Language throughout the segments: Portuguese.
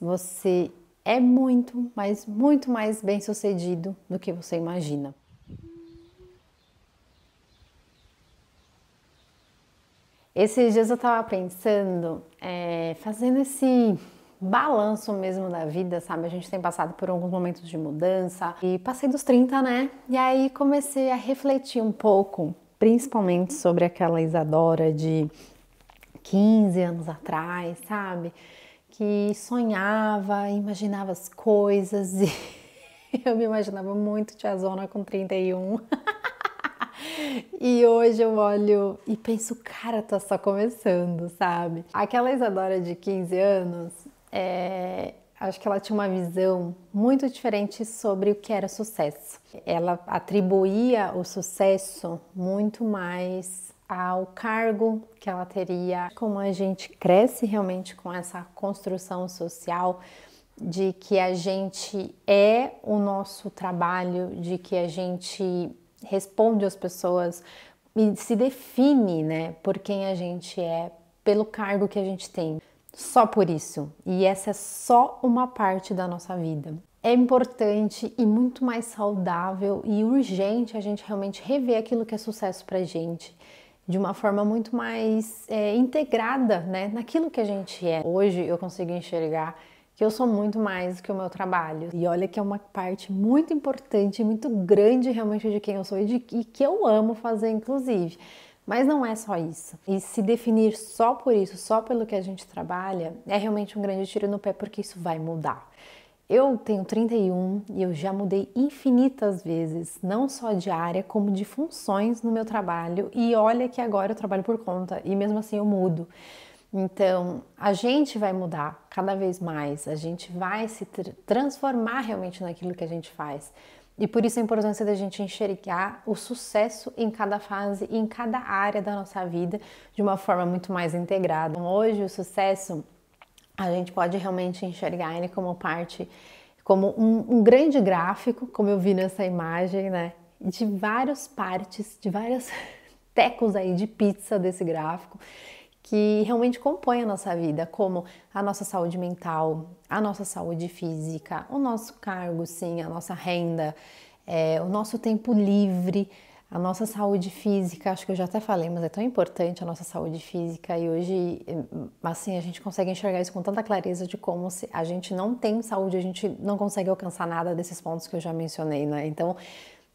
você é muito, mas muito mais bem sucedido do que você imagina. Esses dias eu tava pensando, é, fazendo esse balanço mesmo da vida, sabe? A gente tem passado por alguns momentos de mudança e passei dos 30, né? E aí comecei a refletir um pouco, principalmente sobre aquela Isadora de 15 anos atrás, sabe? que sonhava, imaginava as coisas e eu me imaginava muito tiazona com 31. E hoje eu olho e penso, cara, tá só começando, sabe? Aquela Isadora de 15 anos, é, acho que ela tinha uma visão muito diferente sobre o que era sucesso. Ela atribuía o sucesso muito mais ao cargo que ela teria, como a gente cresce realmente com essa construção social de que a gente é o nosso trabalho, de que a gente responde às pessoas e se define, né, por quem a gente é, pelo cargo que a gente tem. Só por isso. E essa é só uma parte da nossa vida. É importante e muito mais saudável e urgente a gente realmente rever aquilo que é sucesso pra gente de uma forma muito mais é, integrada né, naquilo que a gente é. Hoje eu consigo enxergar que eu sou muito mais do que o meu trabalho. E olha que é uma parte muito importante, muito grande realmente de quem eu sou e, de, e que eu amo fazer, inclusive. Mas não é só isso. E se definir só por isso, só pelo que a gente trabalha, é realmente um grande tiro no pé, porque isso vai mudar. Eu tenho 31 e eu já mudei infinitas vezes, não só de área, como de funções no meu trabalho. E olha que agora eu trabalho por conta e mesmo assim eu mudo. Então, a gente vai mudar cada vez mais, a gente vai se transformar realmente naquilo que a gente faz. E por isso a importância da gente enxergar o sucesso em cada fase e em cada área da nossa vida de uma forma muito mais integrada. Então, hoje, o sucesso a gente pode realmente enxergar ele como parte, como um, um grande gráfico, como eu vi nessa imagem, né? De várias partes, de vários tecos aí de pizza desse gráfico que realmente compõem a nossa vida, como a nossa saúde mental, a nossa saúde física, o nosso cargo, sim, a nossa renda, é, o nosso tempo livre, a nossa saúde física, acho que eu já até falei, mas é tão importante a nossa saúde física e hoje, hum, assim, a gente consegue enxergar isso com tanta clareza de como se a gente não tem saúde, a gente não consegue alcançar nada desses pontos que eu já mencionei, né? Então,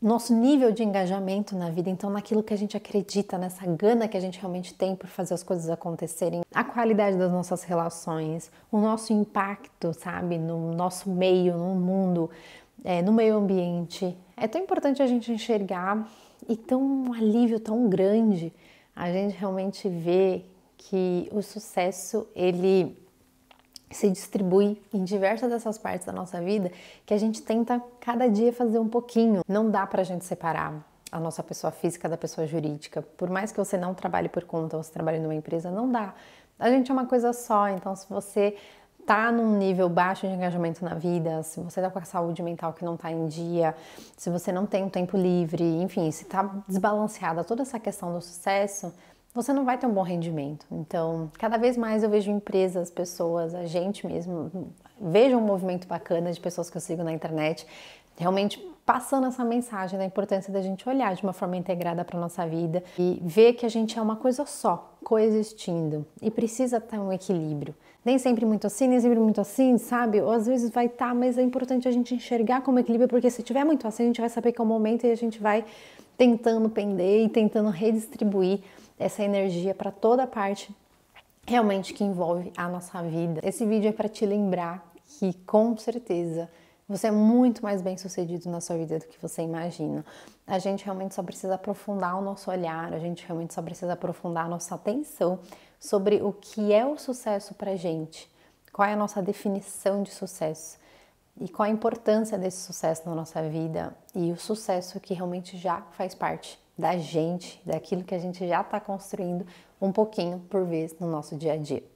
nosso nível de engajamento na vida, então naquilo que a gente acredita, nessa gana que a gente realmente tem por fazer as coisas acontecerem, a qualidade das nossas relações, o nosso impacto, sabe, no nosso meio, no mundo, é, no meio ambiente. É tão importante a gente enxergar e tão um alívio tão grande a gente realmente vê que o sucesso ele se distribui em diversas dessas partes da nossa vida que a gente tenta cada dia fazer um pouquinho. Não dá para a gente separar a nossa pessoa física da pessoa jurídica. Por mais que você não trabalhe por conta, você trabalhe numa empresa, não dá. A gente é uma coisa só, então se você tá num nível baixo de engajamento na vida, se você tá com a saúde mental que não tá em dia, se você não tem um tempo livre, enfim, se tá desbalanceada toda essa questão do sucesso, você não vai ter um bom rendimento. Então, cada vez mais eu vejo empresas, pessoas, a gente mesmo, vejo um movimento bacana de pessoas que eu sigo na internet, realmente passando essa mensagem da importância da gente olhar de uma forma integrada para nossa vida e ver que a gente é uma coisa só, coexistindo e precisa ter um equilíbrio nem sempre muito assim, nem sempre muito assim, sabe? Ou às vezes vai estar, tá, mas é importante a gente enxergar como equilíbrio, porque se tiver muito assim, a gente vai saber que é o momento e a gente vai tentando pender e tentando redistribuir essa energia para toda a parte realmente que envolve a nossa vida. Esse vídeo é para te lembrar que com certeza você é muito mais bem sucedido na sua vida do que você imagina. A gente realmente só precisa aprofundar o nosso olhar, a gente realmente só precisa aprofundar a nossa atenção sobre o que é o sucesso para gente, qual é a nossa definição de sucesso e qual a importância desse sucesso na nossa vida e o sucesso que realmente já faz parte da gente, daquilo que a gente já está construindo um pouquinho por vez no nosso dia a dia.